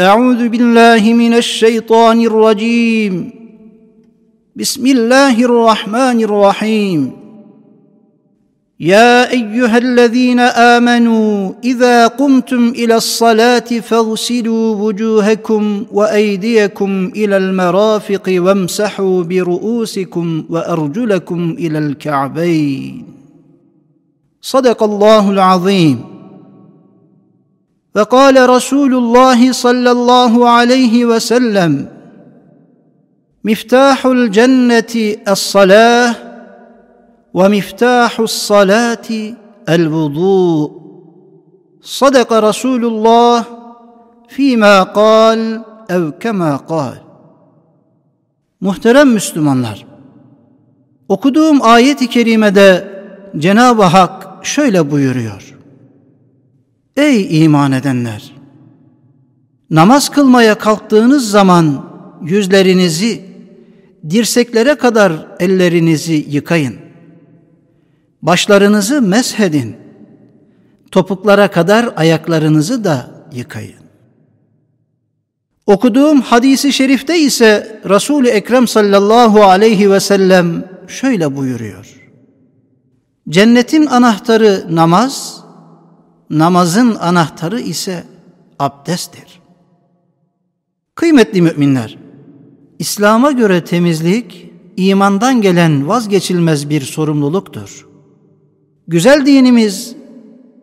أعوذ بالله من الشيطان الرجيم بسم الله الرحمن الرحيم يا أيها الذين آمنوا إذا قمتم إلى الصلاة فاغسلوا وجوهكم وأيديكم إلى المرافق وامسحوا برؤوسكم وأرجلكم إلى الكعبين صدق الله العظيم وقال رسول الله صلى الله عليه وسلم مفتاح الجنه الصلاه ومفتاح الصلاه الوضوء صدق رسول الله فيما قال ev kema kal. Muhterem Müslümanlar, okuduğum ayet-i kerimede Cenab-ı Hak şöyle buyuruyor. Ey iman edenler! Namaz kılmaya kalktığınız zaman yüzlerinizi, dirseklere kadar ellerinizi yıkayın. Başlarınızı meshedin. Topuklara kadar ayaklarınızı da yıkayın. Okuduğum hadisi şerifte ise Resul-i Ekrem sallallahu aleyhi ve sellem şöyle buyuruyor. Cennetin anahtarı namaz, namazın anahtarı ise abdesttir. Kıymetli müminler, İslam'a göre temizlik imandan gelen vazgeçilmez bir sorumluluktur. Güzel dinimiz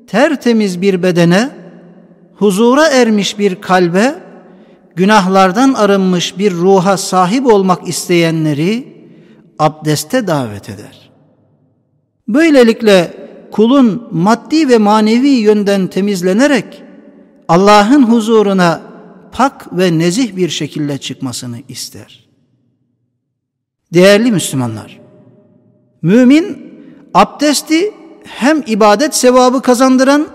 tertemiz bir bedene, huzura ermiş bir kalbe, günahlardan arınmış bir ruha sahip olmak isteyenleri abdeste davet eder. Böylelikle kulun maddi ve manevi yönden temizlenerek Allah'ın huzuruna pak ve nezih bir şekilde çıkmasını ister. Değerli Müslümanlar, mümin abdesti hem ibadet sevabı kazandıran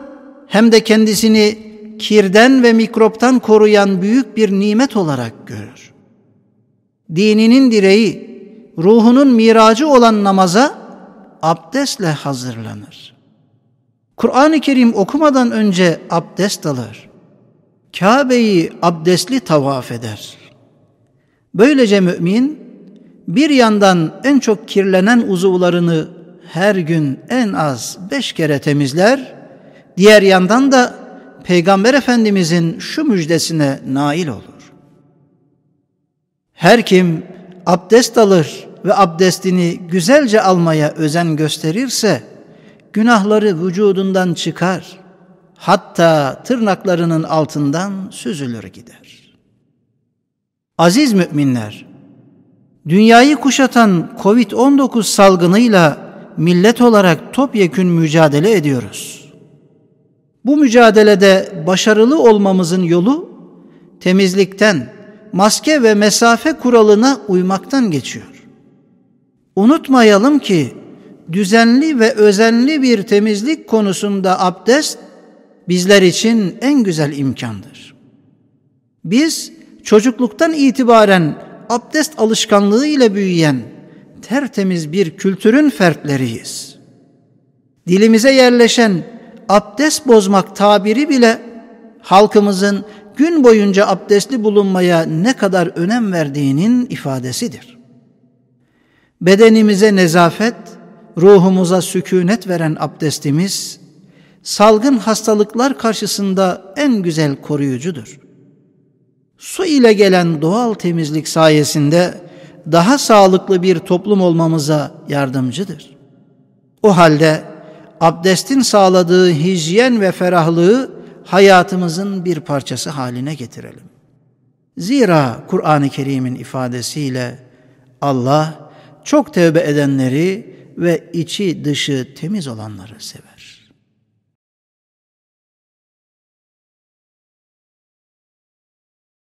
hem de kendisini kirden ve mikroptan koruyan büyük bir nimet olarak görür. Dininin direği, ruhunun miracı olan namaza abdestle hazırlanır. Kur'an-ı Kerim okumadan önce abdest alır. Kabe'yi abdestli tavaf eder. Böylece mümin bir yandan en çok kirlenen uzuvlarını her gün en az beş kere temizler, diğer yandan da Peygamber Efendimizin şu müjdesine nail olur. Her kim abdest alır, ve abdestini güzelce almaya özen gösterirse günahları vücudundan çıkar. Hatta tırnaklarının altından süzülür gider. Aziz müminler, dünyayı kuşatan Covid-19 salgınıyla millet olarak topyekün mücadele ediyoruz. Bu mücadelede başarılı olmamızın yolu temizlikten, maske ve mesafe kuralına uymaktan geçiyor. Unutmayalım ki düzenli ve özenli bir temizlik konusunda abdest bizler için en güzel imkandır. Biz çocukluktan itibaren abdest alışkanlığı ile büyüyen tertemiz bir kültürün fertleriyiz. Dilimize yerleşen abdest bozmak tabiri bile halkımızın gün boyunca abdestli bulunmaya ne kadar önem verdiğinin ifadesidir bedenimize nezafet, ruhumuza sükunet veren abdestimiz, salgın hastalıklar karşısında en güzel koruyucudur. Su ile gelen doğal temizlik sayesinde daha sağlıklı bir toplum olmamıza yardımcıdır. O halde abdestin sağladığı hijyen ve ferahlığı hayatımızın bir parçası haline getirelim. Zira Kur'an-ı Kerim'in ifadesiyle Allah çok tevbe edenleri ve içi dışı temiz olanları sever.